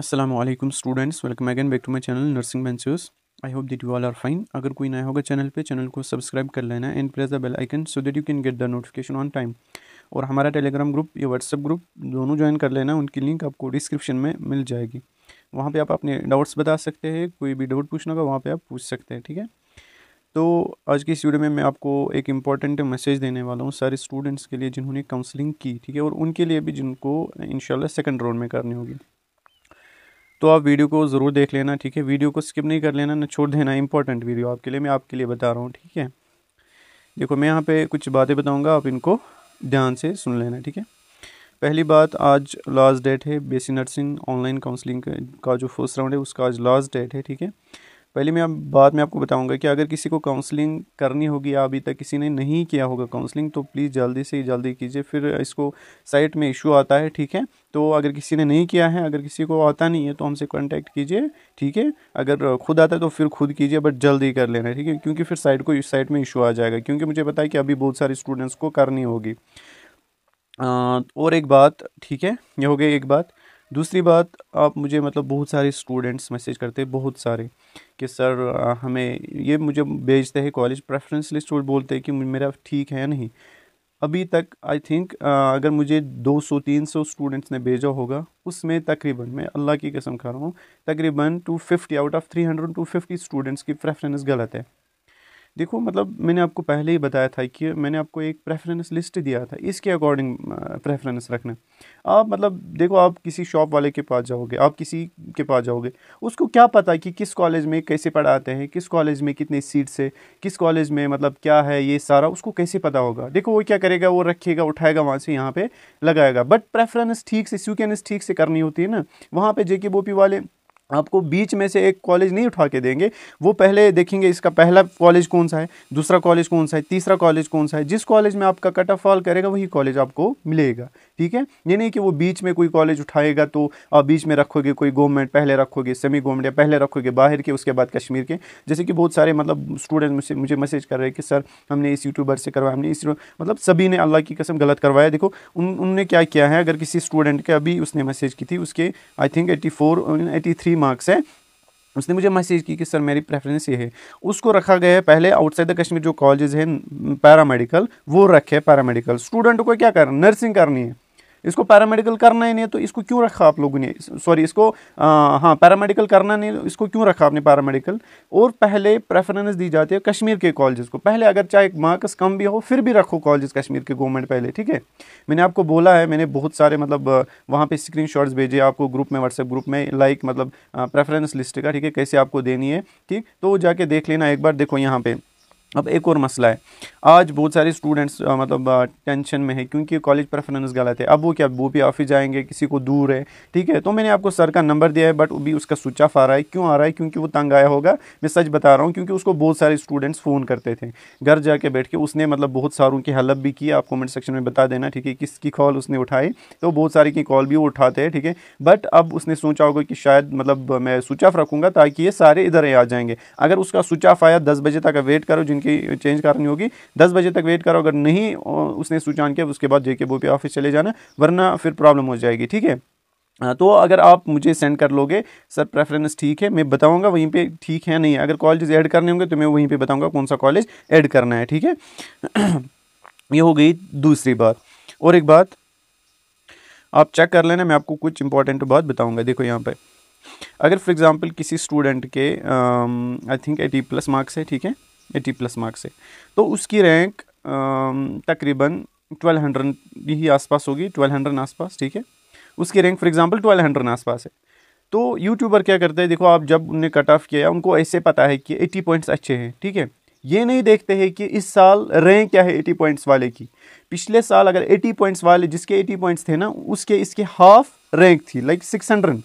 Aslam students welcome again back to my channel nursing benchers I hope that you all are fine अगर कोई नया होगा channel पे channel को सब्सक्राइब कर लेना and press the bell icon so that you can get the notification on time और हमारा टेलीग्राम ग्रुप या व्हाट्सअप ग्रुप दोनों ज्वाइन कर लेना उनकी लिंक आपको डिस्क्रिप्शन में मिल जाएगी वहाँ पर आप अपने डाउट्स बता सकते हैं कोई भी डाउट पूछना होगा वहाँ पर आप पूछ सकते हैं ठीक है तो आज की इस वीडियो में मैं आपको एक इम्पॉर्टेंट मैसेज देने वाला हूँ सारे स्टूडेंट्स के लिए जिन्होंने काउंसलिंग की ठीक है और उनके लिए भी जिनको इनशाला सेकेंड राउंड में करनी होगी तो आप वीडियो को ज़रूर देख लेना ठीक है वीडियो को स्किप नहीं कर लेना ना छोड़ देना इंपॉर्टेंट वीडियो आपके लिए मैं आपके लिए बता रहा हूँ ठीक है देखो मैं यहाँ पे कुछ बातें बताऊँगा आप इनको ध्यान से सुन लेना ठीक है पहली बात आज लास्ट डेट है बेसी नर्सिंग ऑनलाइन काउंसलिंग का जो फर्स्ट राउंड है उसका आज लास्ट डेट है ठीक है पहले मैं अब बात आपको बताऊंगा कि अगर किसी को काउंसलिंग करनी होगी या अभी तक किसी ने नहीं किया होगा काउंसलिंग तो प्लीज़ जल्दी से जल्दी कीजिए फिर इसको साइट में इशू आता है ठीक है तो अगर किसी ने नहीं किया है अगर किसी को आता नहीं है तो हमसे कॉन्टैक्ट कीजिए ठीक है अगर खुद आता है तो फिर खुद कीजिए बट जल्दी कर लेना ठीक है क्योंकि फिर साइट को इस साइट में इशू आ जाएगा क्योंकि मुझे पता है कि अभी बहुत सारे स्टूडेंट्स को करनी होगी और एक बात ठीक है ये हो गई एक बात दूसरी बात आप मुझे मतलब बहुत सारे स्टूडेंट्स मैसेज करते हैं बहुत सारे कि सर हमें ये मुझे भेजते हैं कॉलेज प्रेफरेंस लिस्ट और बोलते हैं कि मेरा ठीक है या नहीं अभी तक आई थिंक अगर मुझे 200-300 स्टूडेंट्स ने भेजा होगा उसमें तकरीबन मैं अल्लाह की कसम खा रहा हूँ तकरीबन 250 आउट ऑफ 300 250 स्टूडेंट्स की प्रेफरेंस गलत है देखो मतलब मैंने आपको पहले ही बताया था कि मैंने आपको एक प्रेफरेंस लिस्ट दिया था इसके अकॉर्डिंग प्रेफरेंस रखना आप मतलब देखो आप किसी शॉप वाले के पास जाओगे आप किसी के पास जाओगे उसको क्या पता कि किस कॉलेज में कैसे पढ़ाते हैं किस कॉलेज में कितने सीट्स है किस कॉलेज में मतलब क्या है ये सारा उसको कैसे पता होगा देखो वो क्या करेगा वो रखेगा उठाएगा वहाँ से यहाँ पर लगाएगा बट प्रेफरेंस ठीक से स्यूकेनेस ठीक से करनी होती है ना वहाँ पर जे बोपी वाले आपको बीच में से एक कॉलेज नहीं उठा के देंगे वो पहले देखेंगे इसका पहला कॉलेज कौन सा है दूसरा कॉलेज कौन सा है तीसरा कॉलेज कौन सा है जिस कॉलेज में आपका कट ऑफ फॉल करेगा वही कॉलेज आपको मिलेगा ठीक है ये नहीं कि वो बीच में कोई कॉलेज उठाएगा तो आप बीच में रखोगे कोई गवर्नमेंट पहले रखोगे सेमी गवर्नमेंट या पहले रखोगे बाहर के उसके बाद कश्मीर के जैसे कि बहुत सारे मतलब स्टूडेंट मुझे मुझे मैसेज कर रहे हैं कि सर हमने इस यूट्यूबर से करवाया हमने इस मतलब सभी ने अल्लाह की कसम गलत करवाया देखो उनने क्या किया है अगर किसी स्टूडेंट के अभी उसने मैसेज की थी उसके I think eighty four eighty three marks है उसने मुझे मैसेज की कि सर मेरी प्रेफरेंस ये है उसको रखा गया है पहले आउटसाइड द कश्मीर जो कॉलेजेस हैं पैरामेडिकल वो रखे पैरामेडिकल स्टूडेंट को क्या करना नर्सिंग करनी है इसको पैरामेडिकल करना ही नहीं है तो इसको क्यों रखा आप लोगों ने सॉरी इसको हाँ पैरामेडिकल करना नहीं इसको क्यों रखा आपने पैरामेडिकल और पहले प्रेफरेंस दी जाती है कश्मीर के कॉलेज़ को पहले अगर चाहे मार्क्स कम भी हो फिर भी रखो कॉलेज कश्मीर के गवर्नमेंट पहले ठीक है मैंने आपको बोला है मैंने बहुत सारे मतलब वहाँ पर स्क्रीन भेजे आपको ग्रुप में व्हाट्सएप ग्रुप में लाइक मतलब प्रेफरेंस लिस्ट का ठीक है कैसे आपको देनी है ठीक तो जाके देख लेना एक बार देखो यहाँ पर अब एक और मसला है आज बहुत सारे स्टूडेंट्स मतलब टेंशन में है क्योंकि कॉलेज प्रेफरेंस गलत है अब वो क्या वो भी ऑफिस जाएंगे किसी को दूर है ठीक है तो मैंने आपको सर का नंबर दिया है बट भी उसका स्विच ऑफ आ रहा है क्यों आ रहा है क्योंकि वो तंग आया होगा मैं सच बता रहा हूँ क्योंकि उसको बहुत सारे स्टूडेंट्स फ़ोन करते थे घर जाके बैठ के उसने मतलब बहुत सारों की हेल्प भी की आप कॉमेंट सेक्शन में बता देना ठीक है किसकी कॉल उसने उठाई तो बहुत सारी की कॉल भी वो उठाते हैं ठीक है बट अब उसने सोचा होगा कि शायद मतलब मैं स्विच ऑफ रखूँगा ताकि ये सारे इधर आ जाएंगे अगर उसका स्विच ऑफ आया दस बजे तक वेट करो इनकी चेंज करनी होगी दस बजे तक वेट करो अगर नहीं उसने सूचान किया उसके बाद जेके बोपी ऑफिस चले जाना वरना फिर प्रॉब्लम हो जाएगी ठीक है हाँ, तो अगर आप मुझे सेंड कर लोगे सर प्रेफरेंस ठीक है मैं बताऊंगा वहीं पे ठीक है नहीं अगर कॉलेज ऐड करने होंगे तो मैं वहीं पे बताऊंगा कौन सा कॉलेज ऐड करना है ठीक है ये हो गई दूसरी बात और एक बात आप चेक कर लेना मैं आपको कुछ इंपॉर्टेंट बात बताऊंगा देखो यहाँ पर अगर फॉर एग्ज़ाम्पल किसी स्टूडेंट के I think eighty plus marks है ठीक है एटी प्लस मार्क्स है तो उसकी रैंक तकरीबन ट्वेल्व हंड्रेड ही आसपास होगी ट्वेल्व हंड्रेड आसपास ठीक है उसकी rank for example twelve hundred आसपास है तो यूट्यूबर क्या करते हैं देखो आप जब उन्हें कट ऑफ किया उनको ऐसे पता है कि एट्टी पॉइंट्स अच्छे हैं ठीक है ये नहीं देखते हैं कि इस साल रैंक क्या है एटी पॉइंट्स वाले की पिछले साल अगर एटी पॉइंट्स वाले जिसके एटी पॉइंट्स थे ना उसके इसके हाफ रैंक थी लाइक सिक्स हंड्रेड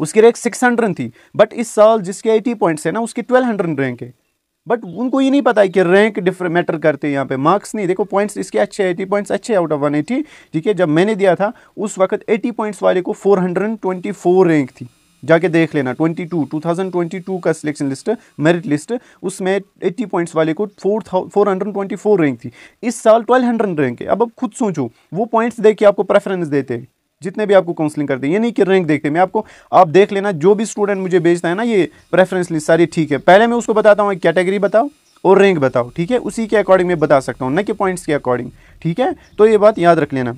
उसकी रैंक सिक्स हंड्रेड थी बट इस साल जिसके एटी पॉइंट्स है ना उसकी ट्वेल्व हंड्रेड रैंक है बट उनको ये नहीं पता है कि रैंक डिफर मैटर करते हैं यहाँ पे मार्क्स नहीं देखो पॉइंट्स इसके अच्छे एटी पॉइंट्स अच्छे आउट ऑफ वन एटी ठीक है जब मैंने दिया था उस वक्त एटी पॉइंट्स वाले को four hundred twenty four rank थी जाके देख लेना twenty two two thousand twenty two का सिलेक्शन लिस्ट मेरिट लिस्ट उसमें एट्टी पॉइंट्स वाले को four hundred twenty four rank थी इस साल ट्वेल्व हंड्रेड रैंक है अब अब खुद सोचो वो पॉइंट्स देख के आपको प्रेफरेंस देते हैं जितने भी आपको काउंसलिंग करते हैं ये नहीं कि रैंक देखते मैं आपको आप देख लेना जो भी स्टूडेंट मुझे भेजता है ना ये प्रेफरेंस लिस्ट सारी ठीक है पहले मैं उसको बताता हूँ कैटेगरी बताओ और रैंक बताओ ठीक है उसी के अकॉर्डिंग मैं बता सकता हूँ न कि पॉइंट्स के अकॉर्डिंग ठीक है तो ये बात याद रख लेना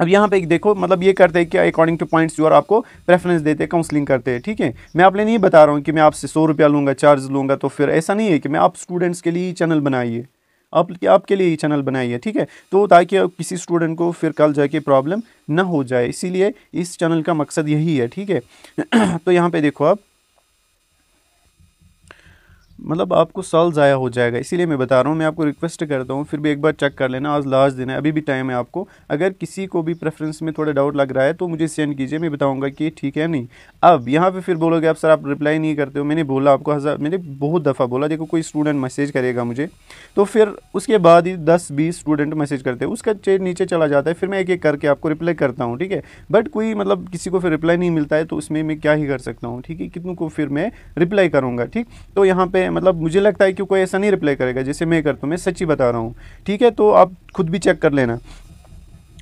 अब यहाँ पे एक देखो मतलब ये करते हैं कि अकॉर्डिंग टू पॉइंट्स जो आपको प्रेफरेंस देते हैं काउंसलिंग करते हैं ठीक है मैं आपने नहीं बता रहा हूँ कि मैं आपसे सौ रुपया लूँगा चार्ज लूँगा तो फिर ऐसा नहीं है कि मैं आप स्टूडेंट्स के लिए चैनल बनाइए आप आपके लिए ही चैनल बनाई है ठीक है तो ताकि किसी स्टूडेंट को फिर कल जाके प्रॉब्लम ना हो जाए इसीलिए इस चैनल का मकसद यही है ठीक है तो यहाँ पे देखो आप मतलब आपको साल ज़ाया हो जाएगा इसीलिए मैं बता रहा हूँ मैं आपको रिक्वेस्ट करता हूँ फिर भी एक बार चेक कर लेना आज लास्ट दिन है अभी भी टाइम है आपको अगर किसी को भी प्रेफरेंस में थोड़ा डाउट लग रहा है तो मुझे सेंड कीजिए मैं बताऊँगा कि ठीक है नहीं अब यहाँ पर फिर बोलोगे आप सर आप रिप्लाई नहीं करते हो मैंने बोला आपको हज़ार मैंने बहुत दफ़ा बोला देखो कोई स्टूडेंट मैसेज करेगा मुझे तो फिर उसके बाद ही दस बीस स्टूडेंट मैसेज करते हैं उसका चेट नीचे चला जाता है फिर मैं एक एक करके आपको रिप्लाई करता हूँ ठीक है बट कोई मतलब किसी को फिर रिप्लाई नहीं मिलता है तो उसमें मैं क्या ही कर सकता हूँ ठीक है कितनों को फिर मैं रिप्लाई करूँगा ठीक तो यहाँ पर मतलब मुझे लगता है कि कोई ऐसा नहीं रिप्लाई करेगा जैसे मैं करता हूँ मैं सच्ची बता रहा हूँ ठीक है तो आप खुद भी चेक कर लेना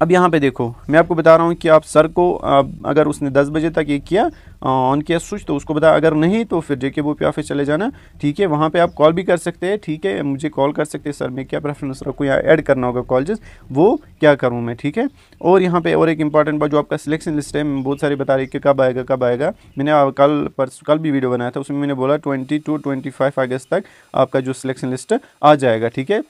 अब यहाँ पे देखो मैं आपको बता रहा हूँ कि आप सर को अगर उसने 10 बजे तक ये किया ऑन किया स्विच तो उसको बता अगर नहीं तो फिर जेके बोपी ऑफिस चले जाना ठीक है वहाँ पे आप कॉल भी कर सकते हैं ठीक है मुझे कॉल कर सकते हैं सर मैं क्या प्रेफरेंस रखूँ या ऐड करना होगा कॉलेजेस वो क्या करूँ मैं ठीक है और यहाँ पर और एक इंपॉर्टेंट बात जो आपका सिलेक्शन लिस्ट है बहुत सारे बता रही कि कब आएगा कब आएगा मैंने कल पर कल भी वीडियो बनाया था उसमें मैंने बोला ट्वेंटी टू ट्वेंटी अगस्त तक आपका जो सिलेक्शन लिस्ट आ जाएगा ठीक है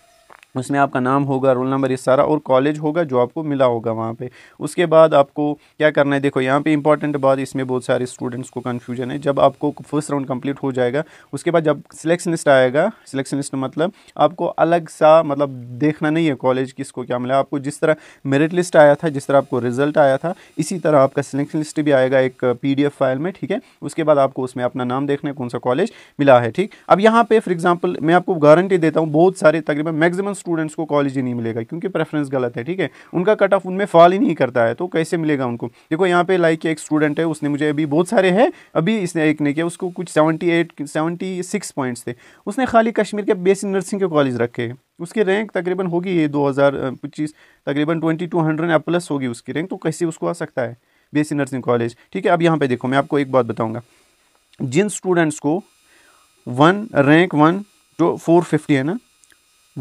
उसमें आपका नाम होगा रोल नंबर ये सारा और कॉलेज होगा जो आपको मिला होगा वहाँ पे उसके बाद आपको क्या करना है देखो यहाँ पे इंपॉर्टेंट बात इसमें बहुत सारे स्टूडेंट्स को कन्फ्यूजन है जब आपको फर्स्ट राउंड कंप्लीट हो जाएगा उसके बाद जब सिलेक्शन लिस्ट आएगा सिलेक्शन लिस्ट मतलब आपको अलग सा मतलब देखना नहीं है कॉलेज किसको क्या मिला आपको जिस तरह मेरिट लिस्ट आया था जिस तरह आपको रिजल्ट आया था इसी तरह आपका सिलेक्शन लिस्ट भी आएगा एक पी फाइल में ठीक है उसके बाद आपको उसमें अपना नाम देखना है कौन सा कॉलेज मिला है ठीक अब यहाँ पर फॉर एग्जाम्पल मैं आपको गारंटी देता हूँ बहुत सारे तकरीबन मैगजिम स्टूडेंट्स को कॉलेज ही नहीं मिलेगा क्योंकि प्रेफरेंस गलत है ठीक है उनका कट ऑफ उनमें फॉल ही नहीं करता है तो कैसे मिलेगा उनको देखो यहाँ पे लाइक एक स्टूडेंट है उसने मुझे अभी बहुत सारे हैं अभी इसने एक ने किया उसको कुछ seventy eight seventy six points थे उसने खाली कश्मीर के बेसिक नर्सिंग के कॉलेज रखे हैं उसकी रैंक तकरीबन होगी ये दो हज़ार पच्चीस तकरीबन ट्वेंटी टू हंड्रेड प्लस होगी उसकी रैंक तो कैसे उसको आ सकता है बेसिक नर्सिंग कॉलेज ठीक है अब यहाँ पे देखो मैं आपको एक बात बताऊँगा जिन स्टूडेंट्स को वन रैंक वन जो फोर फिफ्टी है ना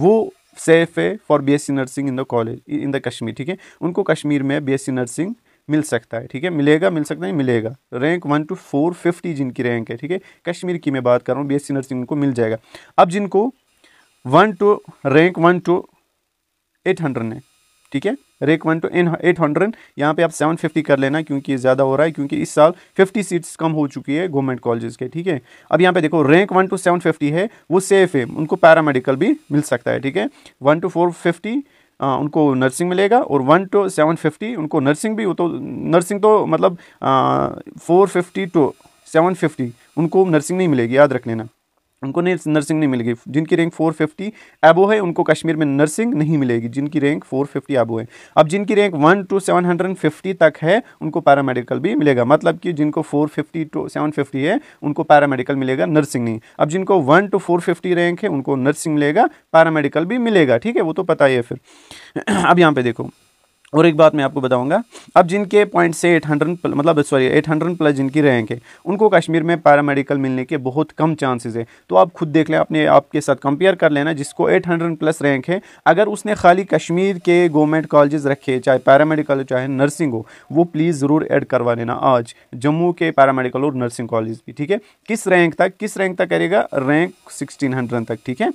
वो सेफ है for BSc nursing in the college in the Kashmir ठीक है उनको कश्मीर में बीएससी नर्सिंग मिल सकता है ठीक है मिलेगा मिल सकता है मिलेगा rank one two four fifty जिनकी रैंक है ठीक है कश्मीर की मैं बात कर रहा हूँ बीएससी नर्सिंग उनको मिल जाएगा अब जिनको one two rank one two eight hundred ने ठीक है rank one two in eight hundred यहाँ पे आप सेवन फिफ्टी कर लेना क्योंकि ज़्यादा हो रहा है क्योंकि इस साल फिफ्टी सीट्स कम हो चुकी है गवर्नमेंट कॉलेजेस के ठीक है अब यहाँ पे देखो rank one two seven fifty है वो सेफ है उनको पैरामेडिकल भी मिल सकता है ठीक है वन टू फोर फिफ्टी आ, उनको नर्सिंग मिलेगा और वन टू सेवन फिफ्टी उनको नर्सिंग भी तो नर्सिंग तो मतलब four fifty two seven fifty उनको नर्सिंग नहीं मिलेगी याद रख लेना उनको नहीं नर्सिंग नहीं मिलेगी जिनकी रैंक 450 एबो है उनको कश्मीर में नर्सिंग नहीं मिलेगी जिनकी रैंक 450 एबो है अब जिनकी रैंक 1 टू 750 तक है उनको पैरामेडिकल भी मिलेगा मतलब कि जिनको 450 टू 750 है उनको पैरामेडिकल मिलेगा नर्सिंग नहीं अब जिनको 1 टू 450 रैंक है उनको नर्सिंग मिलेगा पैरामेडिकल भी मिलेगा ठीक है वो तो पता ही है फिर अब यहाँ पर देखो और एक बात मैं आपको बताऊंगा अब जिनके पॉइंट से एट हंड्रेड मतलब सॉरी एट हंड्रेड प्लस जिनकी रैंक है उनको कश्मीर में पैरामेडिकल मिलने के बहुत कम चांसेस है तो आप खुद देख लें अपने आपके साथ कंपेयर कर लेना जिसको एट हंड्रेड प्लस रैंक है अगर उसने खाली कश्मीर के गवर्नमेंट कॉलेजेस रखे चाहे पैरामेडिकल हो चाहे नर्सिंग हो वो प्लीज़ ज़रूर एड करवा लेना आज जम्मू के पैरामेडिकल और नर्सिंग कॉलेज भी ठीक है किस रैंक तक किस रैंक तक करेगा रैंक सिक्सटीन तक ठीक है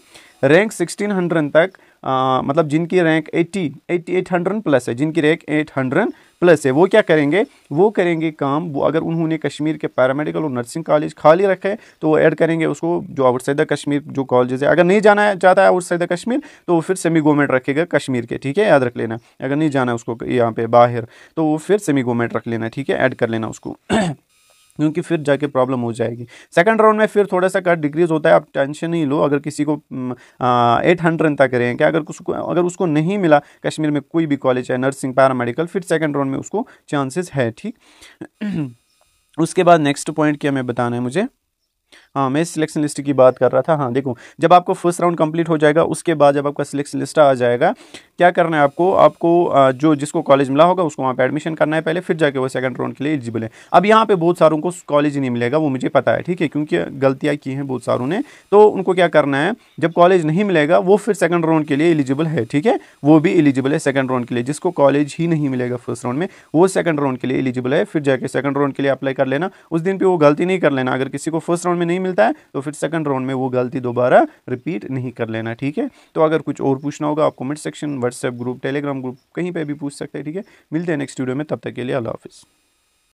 रैंक सिक्सटीन तक आ, मतलब जिनकी रैंक 80 8800 प्लस है जिनकी रैंक 800 प्लस है वो क्या करेंगे वो करेंगे काम वो अगर उन्होंने कश्मीर के पैरामेडिकल और नर्सिंग कॉलेज खाली रखे तो वो ऐड करेंगे उसको जो आउटसाइड द कश्मीर जो कॉलेज है अगर नहीं जाना चाहता है आउटसाइड द कश्मीर तो वो फिर सेमी गवर्नमेंट रखेगा कश्मीर के ठीक है याद रख लेना अगर नहीं जाना है उसको यहाँ पे बाहर तो वो फिर सेमी गवर्नमेंट रख लेना ठीक है ऐड कर लेना उसको क्योंकि फिर जाके प्रॉब्लम हो जाएगी सेकंड राउंड में फिर थोड़ा सा कट डिक्रीज होता है आप टेंशन ही लो अगर किसी को एट हंड्रेड तक करें क्या अगर उसको अगर उसको नहीं मिला कश्मीर में कोई भी कॉलेज है नर्सिंग पैरामेडिकल फिर सेकेंड राउंड में उसको चांसेस है ठीक उसके बाद नेक्स्ट पॉइंट क्या मैं बताना है मुझे हाँ मैं सिलेक्शन लिस्ट की बात कर रहा था हाँ देखो जब आपको फर्स्ट राउंड कंप्लीट हो जाएगा उसके बाद जब आपका सिलेक्शन लिस्ट आ जाएगा क्या करना है आपको आपको जो जिसको कॉलेज मिला होगा उसको वहाँ पर एडमिशन करना है पहले फिर जाके वो सेकंड राउंड के लिए एलिजिबल है अब यहाँ पे बहुत सारों को कॉलेज नहीं मिलेगा वो मुझे पता है ठीक है क्योंकि गलतियाँ की हैं बहुत सारों ने तो उनको क्या करना है जब कॉलेज नहीं मिलेगा वो फिर सेकंड राउंड के लिए एलिजिबल है ठीक है वो भी एलिजिबल है सेकंड राउंड के लिए जिसको कॉलेज ही नहीं मिलेगा फर्स्ट राउंड में वो सेकंड राउंड के लिए एलिजिबल है फिर जाके सेकंड राउंड के लिए अप्लाई कर लेना उस दिन पे वो गलती नहीं कर लेना अगर किसी को फर्स्ट राउंड में नहीं नहीं मिलता है तो फिर सेकंड राउंड में वो गलती दोबारा रिपीट नहीं कर लेना ठीक है तो अगर कुछ और पूछना होगा आप comment section WhatsApp group Telegram group कहीं पर भी पूछ सकते हैं ठीक है मिलते हैं नेक्स्ट वीडियो में तब तक के लिए अल्लाह हाफिज़